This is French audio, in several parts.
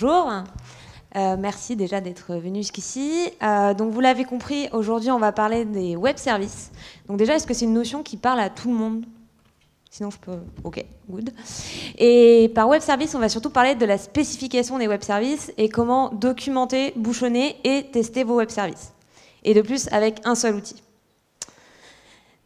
bonjour. Euh, merci déjà d'être venu jusqu'ici. Euh, donc vous l'avez compris, aujourd'hui on va parler des web services. Donc déjà, est-ce que c'est une notion qui parle à tout le monde Sinon je peux... Ok, good. Et par web service, on va surtout parler de la spécification des web services et comment documenter, bouchonner et tester vos web services. Et de plus avec un seul outil.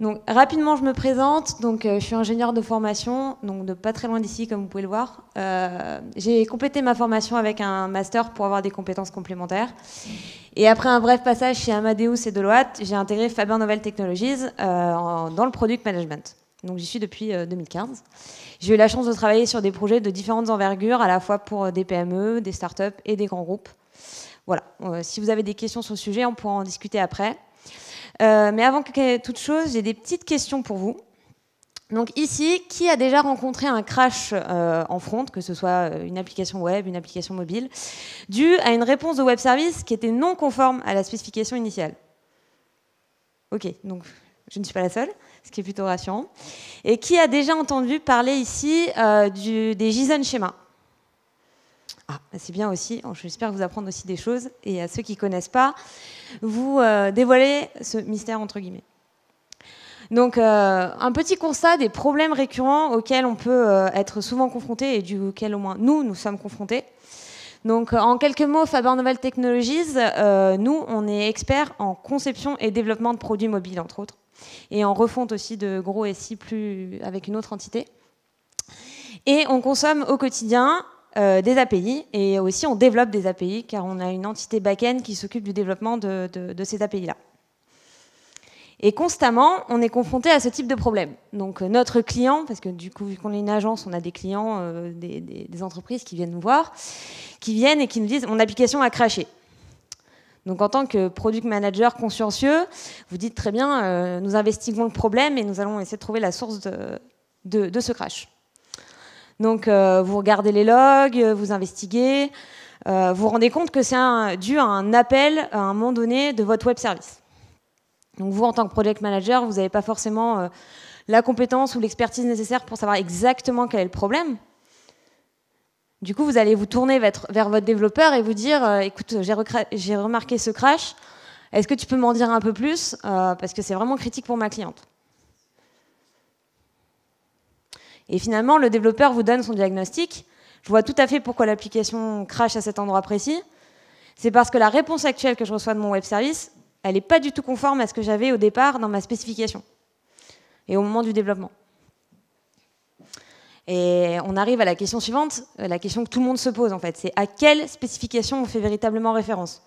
Donc rapidement, je me présente. Donc euh, je suis ingénieur de formation, donc de pas très loin d'ici, comme vous pouvez le voir. Euh, j'ai complété ma formation avec un master pour avoir des compétences complémentaires. Et après un bref passage chez Amadeus et Deloitte, j'ai intégré Faber Novel Technologies euh, dans le product management. Donc j'y suis depuis 2015. J'ai eu la chance de travailler sur des projets de différentes envergures, à la fois pour des PME, des startups et des grands groupes. Voilà. si vous avez des questions sur le sujet, on pourra en discuter après. Euh, mais avant toute chose, j'ai des petites questions pour vous. Donc ici, qui a déjà rencontré un crash euh, en front, que ce soit euh, une application web, une application mobile, dû à une réponse de web service qui était non conforme à la spécification initiale Ok, donc je ne suis pas la seule, ce qui est plutôt rassurant. Et qui a déjà entendu parler ici des JSON schémas ah, bah, c'est bien aussi. Oh, j'espère vous apprendre aussi des choses. Et à ceux qui ne connaissent pas, vous euh, dévoiler ce mystère entre guillemets. Donc, euh, un petit constat des problèmes récurrents auxquels on peut euh, être souvent confronté et duquel, au moins nous, nous sommes confrontés. Donc, en quelques mots, Faber Novel Technologies, nous, on est experts en conception et développement de produits mobiles, entre autres, et en refonte aussi de gros SI plus avec une autre entité. Et on consomme au quotidien euh, des API et aussi on développe des API car on a une entité back-end qui s'occupe du développement de, ces API-là. Et constamment, on est confronté à ce type de problème. Donc euh, notre client, parce que du coup, vu qu'on est une agence, on a des clients, euh, des, entreprises qui viennent nous voir, qui viennent et qui nous disent mon application a craché. Donc en tant que product manager consciencieux, vous dites très bien, nous investiguons le problème et nous allons essayer de trouver la source de, de ce crash. Donc euh, vous regardez les logs, euh, vous investiguez, vous euh, vous rendez compte que c'est dû à un appel à un moment donné de votre web service. Donc vous, en tant que project manager, vous n'avez pas forcément la compétence ou l'expertise nécessaire pour savoir exactement quel est le problème. Du coup, vous allez vous tourner vers votre développeur et vous dire, écoute, j'ai remarqué ce crash, est-ce que tu peux m'en dire un peu plus Parce que c'est vraiment critique pour ma cliente. Et finalement, le développeur vous donne son diagnostic. Je vois tout à fait pourquoi l'application crache à cet endroit précis. C'est parce que la réponse actuelle que je reçois de mon web service, elle n'est pas du tout conforme à ce que j'avais au départ dans ma spécification et au moment du développement. Et on arrive à la question suivante, euh, la question que tout le monde se pose en fait, c'est à quelle spécification on fait véritablement référence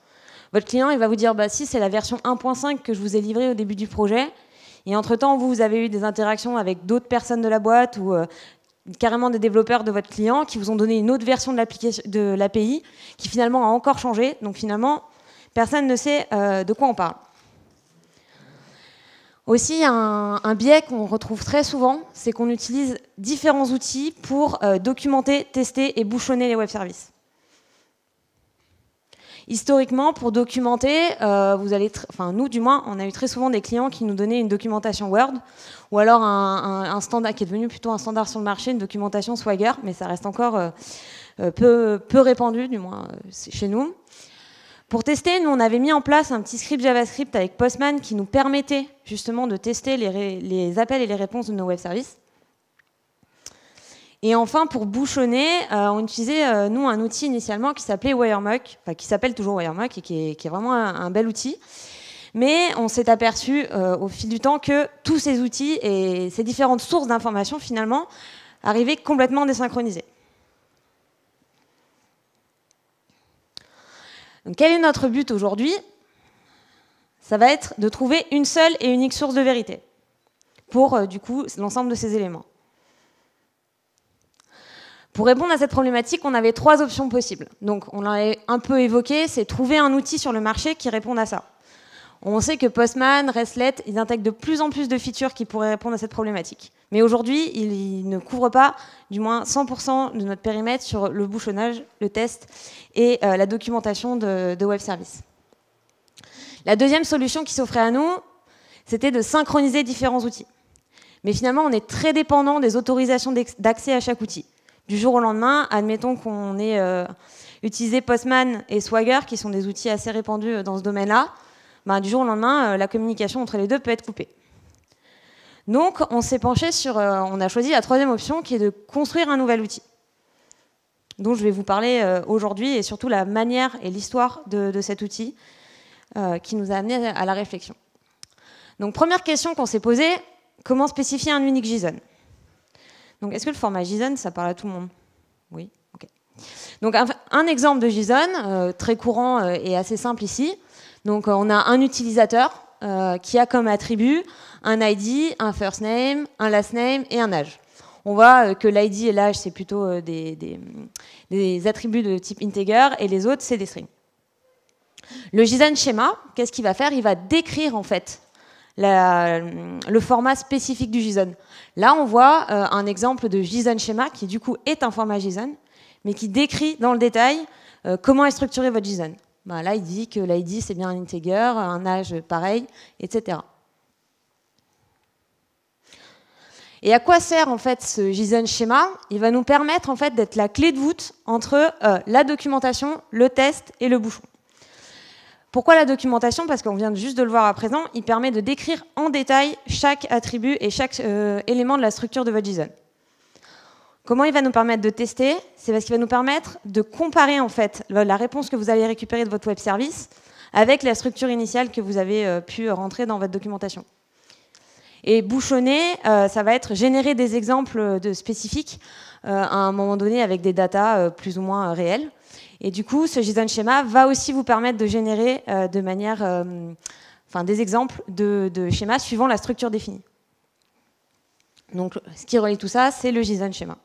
Votre client, il va vous dire, bah si, c'est la version 1.5 que je vous ai livrée au début du projet, et entre-temps, vous, avez eu des interactions avec d'autres personnes de la boîte ou euh, carrément des développeurs de votre client qui vous ont donné une autre version de l'API qui finalement a encore changé. Donc finalement, personne ne sait euh, de quoi on parle. Aussi, un, un biais qu'on retrouve très souvent, c'est qu'on utilise différents outils pour euh, documenter, tester et bouchonner les web services. Historiquement, pour documenter, euh, vous allez, enfin nous du moins, on a eu très souvent des clients qui nous donnaient une documentation Word ou alors un, standard qui est devenu plutôt un standard sur le marché, une documentation Swagger, mais ça reste encore euh, euh, peu, répandu, du moins chez nous. Pour tester, nous, on avait mis en place un petit script JavaScript avec Postman qui nous permettait justement de tester les appels et les réponses de nos web services. Et enfin, pour bouchonner, euh, on utilisait, euh, nous, un outil initialement qui s'appelait WireMuck, enfin qui s'appelle toujours WireMuck et qui est, vraiment un, bel outil. Mais on s'est aperçu euh, au fil du temps que tous ces outils et ces différentes sources d'informations, finalement, arrivaient complètement désynchronisées. quel est notre but aujourd'hui Ça va être de trouver une seule et unique source de vérité pour, du coup, l'ensemble de ces éléments. Pour répondre à cette problématique, on avait trois options possibles. Donc, on l'a un peu évoqué, c'est trouver un outil sur le marché qui réponde à ça. On sait que Postman, Restlet, ils intègrent de plus en plus de features qui pourraient répondre à cette problématique. Mais aujourd'hui, ils ne couvrent pas, du moins 100% de notre périmètre sur le bouchonnage, le test et euh, la documentation de, de web service. La deuxième solution qui s'offrait à nous, c'était de synchroniser différents outils. Mais finalement, on est très dépendant des autorisations d'accès à chaque outil du jour au lendemain, admettons qu'on ait euh, utilisé Postman et Swagger, qui sont des outils assez répandus euh, dans ce domaine-là, ben, du jour au lendemain, euh, la communication entre les deux peut être coupée. Donc, on s'est penché sur, on a choisi la troisième option, qui est de construire un nouvel outil, dont je vais vous parler aujourd'hui, et surtout la manière et l'histoire de, de, cet outil, qui nous a amené à la réflexion. Donc, première question qu'on s'est posée, comment spécifier un unique JSON donc, est-ce que le format JSON, ça parle à tout le monde Oui Donc, un, exemple de JSON, euh, très courant euh, et assez simple ici. Donc, euh, on a un utilisateur qui a comme attribut un ID, un first name, un last name et un âge. On voit que l'ID et l'âge, c'est plutôt des, des attributs de type integer et les autres, c'est des strings. Le JSON schéma, qu'est-ce qu'il va faire Il va décrire en fait le format spécifique du JSON. Là, on voit euh, un exemple de JSON schéma qui, du coup, est un format JSON, mais qui décrit dans le détail euh, comment est structuré votre JSON. Ben là, il dit que l'ID, c'est bien un integer, un âge pareil, etc. Et à quoi sert en fait ce JSON schéma Il va nous permettre en fait d'être la clé de voûte entre euh, la documentation, le test et le bouchon. Pourquoi la documentation Parce qu'on vient juste de le voir à présent, il permet de décrire en détail chaque attribut et chaque euh, élément de la structure de votre JSON. Comment il va nous permettre de tester C'est parce qu'il va nous permettre de comparer en fait la réponse que vous allez récupérer de votre web service avec la structure initiale que vous avez euh, pu rentrer dans votre documentation. Et bouchonner, euh, ça va être générer des exemples de spécifiques à un moment donné avec des datas plus ou moins réelles et du coup, ce JSON schéma va aussi vous permettre de générer euh, de manière, euh, enfin, des exemples de, schémas suivant la structure définie. Donc, ce qui relie tout ça, c'est le JSON schéma.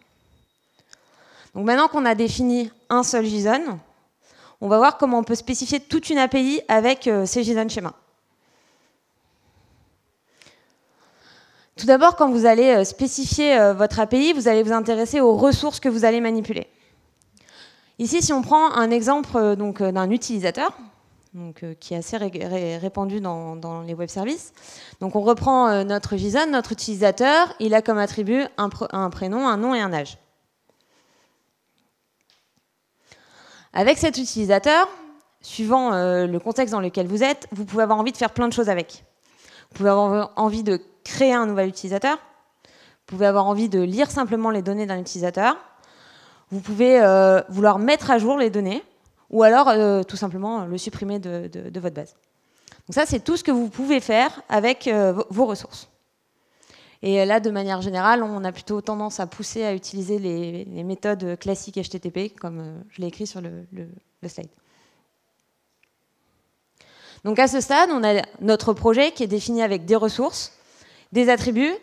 Donc, maintenant qu'on a défini un seul JSON, on va voir comment on peut spécifier toute une API avec euh, ces JSON schémas. Tout d'abord, quand vous allez spécifier votre API, vous allez vous intéresser aux ressources que vous allez manipuler. Ici, si on prend un exemple euh, euh, d'un utilisateur, donc, euh, qui est assez répandu dans, les web services. Donc on reprend notre JSON, notre utilisateur, il a comme attribut un, prénom, un nom et un âge. Avec cet utilisateur, suivant le contexte dans lequel vous êtes, vous pouvez avoir envie de faire plein de choses avec. Vous pouvez avoir envie de créer un nouvel utilisateur, vous pouvez avoir envie de lire simplement les données d'un utilisateur, vous pouvez euh, vouloir mettre à jour les données ou alors euh, tout simplement le supprimer de, votre base. Donc ça, c'est tout ce que vous pouvez faire avec euh, vos ressources. Et là, de manière générale, on a plutôt tendance à pousser à utiliser les, méthodes classiques HTTP, comme je l'ai écrit sur le, slide. Donc à ce stade, on a notre projet qui est défini avec des ressources, des attributs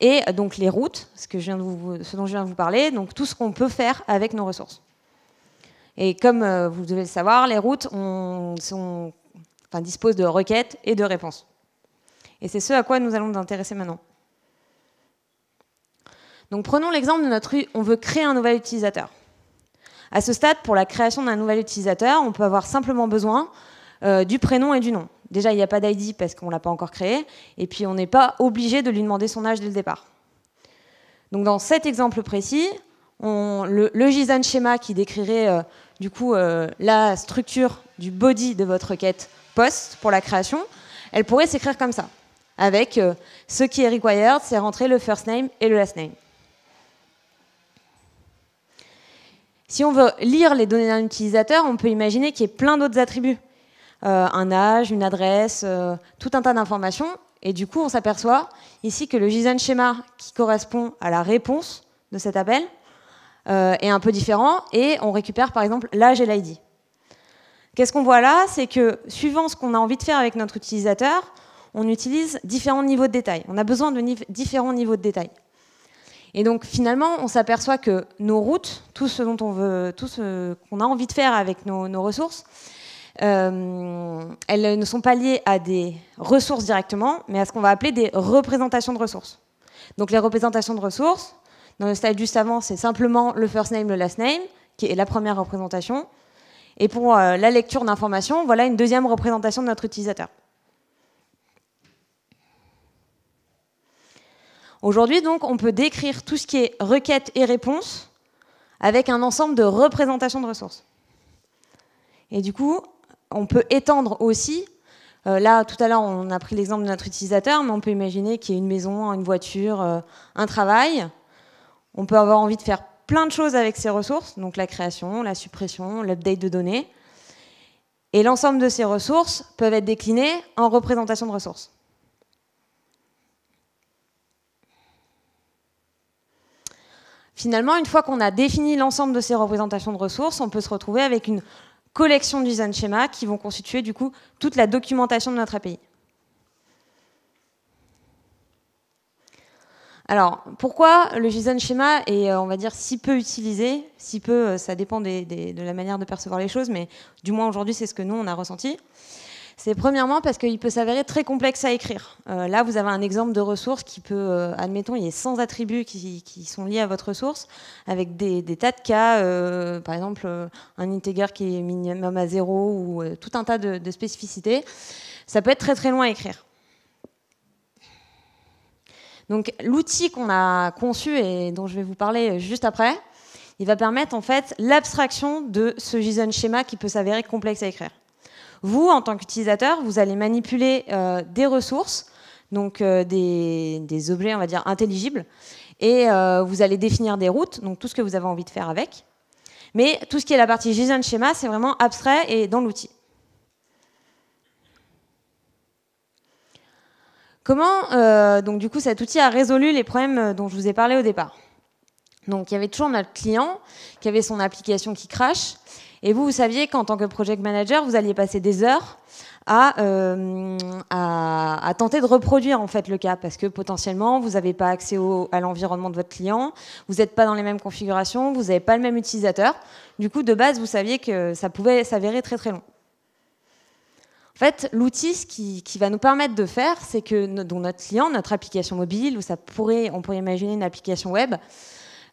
et euh, donc les routes, ce, dont je viens de vous parler, donc tout ce qu'on peut faire avec nos ressources. Et comme euh, vous devez le savoir, les routes disposent de requêtes et de réponses. Et c'est ce à quoi nous allons nous intéresser maintenant. Donc prenons l'exemple de notre on veut créer un nouvel utilisateur. À ce stade, pour la création d'un nouvel utilisateur, on peut avoir simplement besoin euh, du prénom et du nom déjà, il n'y a pas d'ID parce qu'on ne l'a pas encore créé, et puis on n'est pas obligé de lui demander son âge dès le départ. Donc dans cet exemple précis, le, JSON schéma qui décrirait euh, du coup euh, la structure du body de votre requête post pour la création, elle pourrait s'écrire comme ça, avec euh, ce qui est required, c'est rentrer le first name et le last name. Si on veut lire les données d'un utilisateur, on peut imaginer qu'il y ait plein d'autres attributs euh, un âge, une adresse, euh, tout un tas d'informations. Et du coup, on s'aperçoit ici que le JSON schéma qui correspond à la réponse de cet appel euh, est un peu différent et on récupère par exemple l'âge et l'ID. Qu'est-ce qu'on voit là C'est que suivant ce qu'on a envie de faire avec notre utilisateur, on utilise différents niveaux de détail. On a besoin de différents niveaux de détail. Et donc finalement, on s'aperçoit que nos routes, tout ce dont on veut, tout ce qu'on a envie de faire avec nos ressources, euh, elles ne sont pas liées à des ressources directement, mais à ce qu'on va appeler des représentations de ressources. Donc les représentations de ressources, dans le stade juste avant, c'est simplement le first name, le last name, qui est la première représentation. Et pour euh, la lecture d'informations, voilà une deuxième représentation de notre utilisateur. Aujourd'hui, donc, on peut décrire tout ce qui est requête et réponse avec un ensemble de représentations de ressources. Et du coup, on peut étendre aussi. Euh, là, tout à l'heure, on a pris l'exemple de notre utilisateur, mais on peut imaginer qu'il y ait une maison, une voiture, euh, un travail. On peut avoir envie de faire plein de choses avec ces ressources, donc la création, la suppression, l'update de données. Et l'ensemble de ces ressources peuvent être déclinées en représentation de ressources. Finalement, une fois qu'on a défini l'ensemble de ces représentations de ressources, on peut se retrouver avec une collection JSON schéma qui vont constituer du coup toute la documentation de notre API. Alors, pourquoi le JSON schéma est, euh, on va dire, si peu utilisé Si peu, euh, ça dépend de la manière de percevoir les choses, mais du moins aujourd'hui, c'est ce que nous, on a ressenti. C'est premièrement parce qu'il peut s'avérer très complexe à écrire. Euh, là, vous avez un exemple de ressource qui peut, euh, admettons, il y a 100 attributs qui, sont liés à votre ressource, avec des, tas de cas, euh, par exemple, un integer qui est minimum à zéro ou tout un tas de, spécificités. Ça peut être très très loin à écrire. Donc l'outil qu'on a conçu et dont je vais vous parler juste après, il va permettre en fait l'abstraction de ce JSON schéma qui peut s'avérer complexe à écrire. Vous, en tant qu'utilisateur, vous allez manipuler euh, des ressources, donc euh, des, objets, on va dire, intelligibles, et euh, vous allez définir des routes, donc tout ce que vous avez envie de faire avec. Mais tout ce qui est la partie JSON schéma, c'est vraiment abstrait et dans l'outil. Comment, donc du coup, cet outil a résolu les problèmes dont je vous ai parlé au départ donc il y avait toujours notre client qui avait son application qui crache et vous, vous saviez qu'en tant que project manager, vous alliez passer des heures à, euh, tenter de reproduire en fait le cas parce que potentiellement vous n'avez pas accès à l'environnement de votre client, vous n'êtes pas dans les mêmes configurations, vous n'avez pas le même utilisateur. Du coup, de base, vous saviez que ça pouvait s'avérer très très long. En fait, l'outil qui, va nous permettre de faire, c'est que notre client, notre application mobile, ou ça pourrait, on pourrait imaginer une application web,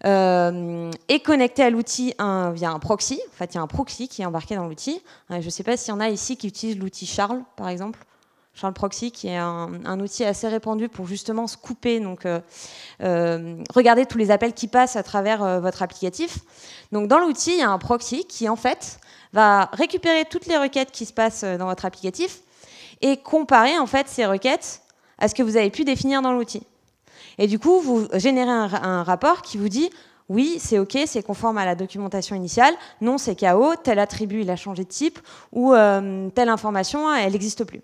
euh, et est connecté à l'outil via un proxy. En fait, il y a un proxy qui est embarqué dans l'outil. Euh, je ne sais pas s'il y en a ici qui utilisent l'outil Charles, par exemple. Charles Proxy, qui est un, outil assez répandu pour justement se couper, donc euh, regarder tous les appels qui passent à travers votre applicatif. Donc dans l'outil, il y a un proxy qui en fait va récupérer toutes les requêtes qui se passent dans votre applicatif et comparer en fait ces requêtes à ce que vous avez pu définir dans l'outil. Et du coup, vous générez un, rapport qui vous dit oui, c'est OK, c'est conforme à la documentation initiale, non, c'est KO, tel attribut, il a changé de type, ou euh, telle information, elle n'existe plus.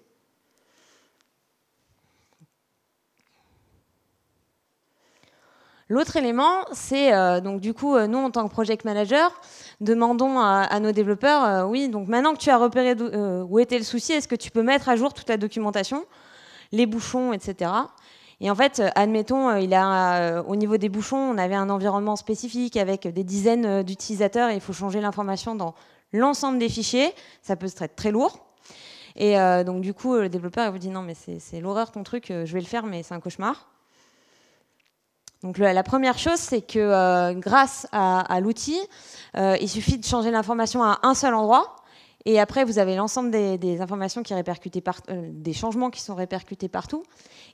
L'autre élément, c'est euh, donc du coup, euh, nous, en tant que project manager, demandons à, nos développeurs, oui, donc maintenant que tu as repéré où était le souci, est-ce que tu peux mettre à jour toute la documentation, les bouchons, etc. Et en fait, euh, admettons, euh, il euh, au niveau des bouchons, on avait un environnement spécifique avec des dizaines d'utilisateurs et il faut changer l'information dans l'ensemble des fichiers. Ça peut se traiter très lourd. Et donc, du coup, le développeur vous dit non, mais c'est l'horreur ton truc, je vais le faire, mais c'est un cauchemar. Donc la première chose, c'est que grâce à, l'outil, il suffit de changer l'information à un seul endroit et après, vous avez l'ensemble des, informations qui euh, des changements qui sont répercutés partout.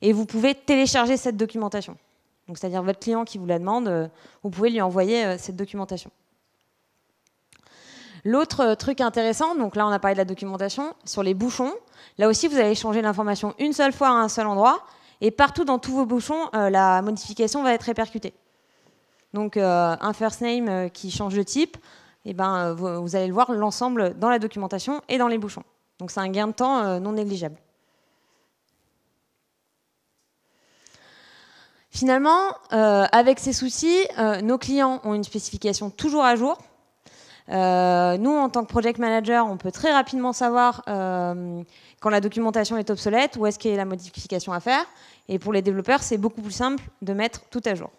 Et vous pouvez télécharger cette documentation. Donc, c'est-à-dire votre client qui vous la demande, euh, vous pouvez lui envoyer euh, cette documentation. L'autre truc intéressant, donc là on a parlé de la documentation, sur les bouchons, là aussi vous allez changer l'information une seule fois à un seul endroit, et partout dans tous vos bouchons, la modification va être répercutée. Donc un first name qui change de type, eh ben, euh, vous, allez le voir l'ensemble dans la documentation et dans les bouchons. Donc c'est un gain de temps euh, non négligeable. Finalement, euh, avec ces soucis, nos clients ont une spécification toujours à jour. nous, en tant que project manager, on peut très rapidement savoir quand la documentation est obsolète, où est-ce qu'il y a la modification à faire. Et pour les développeurs, c'est beaucoup plus simple de mettre tout à jour.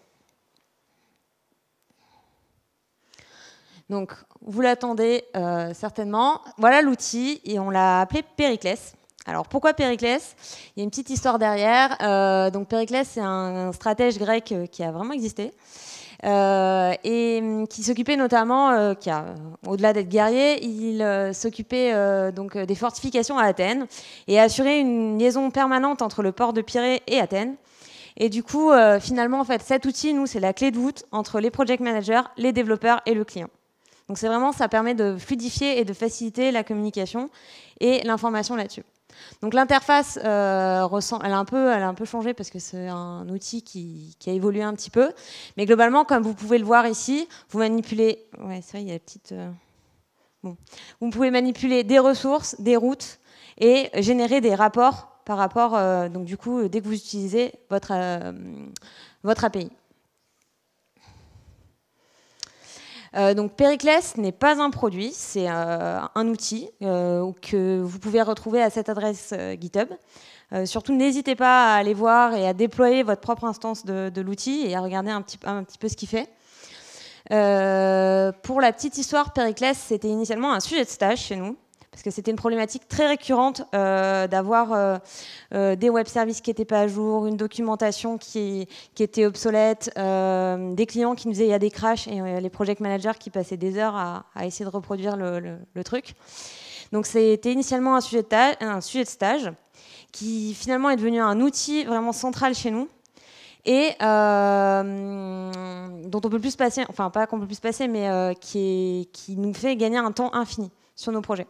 Donc, vous l'attendez euh, certainement. Voilà l'outil et on l'a appelé Périclès. Alors, pourquoi Périclès Il y a une petite histoire derrière. Euh, donc, Périclès, c'est un, stratège grec euh, qui a vraiment existé. et hum, qui s'occupait notamment, au-delà d'être guerrier, il s'occupait donc des fortifications à Athènes et assurait une liaison permanente entre le port de Pirée et Athènes. Et du coup, finalement, en fait, cet outil, nous, c'est la clé de voûte entre les project managers, les développeurs et le client. Donc c'est vraiment, ça permet de fluidifier et de faciliter la communication et l'information là-dessus. Donc l'interface, euh, elle, a un peu, elle a un peu changé parce que c'est un outil qui, a évolué un petit peu. Mais globalement, comme vous pouvez le voir ici, vous manipulez. Ouais, c'est vrai, il y a la petite. Euh, vous pouvez manipuler des ressources, des routes et générer des rapports par rapport, euh, donc du coup, dès que vous utilisez votre, votre API. Euh, donc Pericles n'est pas un produit, c'est euh, un outil euh, que vous pouvez retrouver à cette adresse GitHub. surtout, n'hésitez pas à aller voir et à déployer votre propre instance de, l'outil et à regarder un petit, un petit peu ce qu'il fait. pour la petite histoire, Pericles, c'était initialement un sujet de stage chez nous parce que c'était une problématique très récurrente euh, d'avoir euh, euh, des web services qui n'étaient pas à jour, une documentation qui, était obsolète, des clients qui nous faisaient y a des crashs et les project managers qui passaient des heures à, essayer de reproduire le, truc. Donc c'était initialement un sujet, de un sujet de stage qui finalement est devenu un outil vraiment central chez nous et dont on peut plus passer, enfin pas qu'on peut plus passer, mais qui, qui nous fait gagner un temps infini sur nos projets.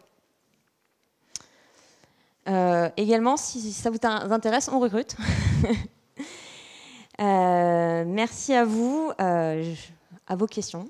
Euh, également, si ça vous intéresse, on recrute. Euh, merci à vous, euh, à vos questions.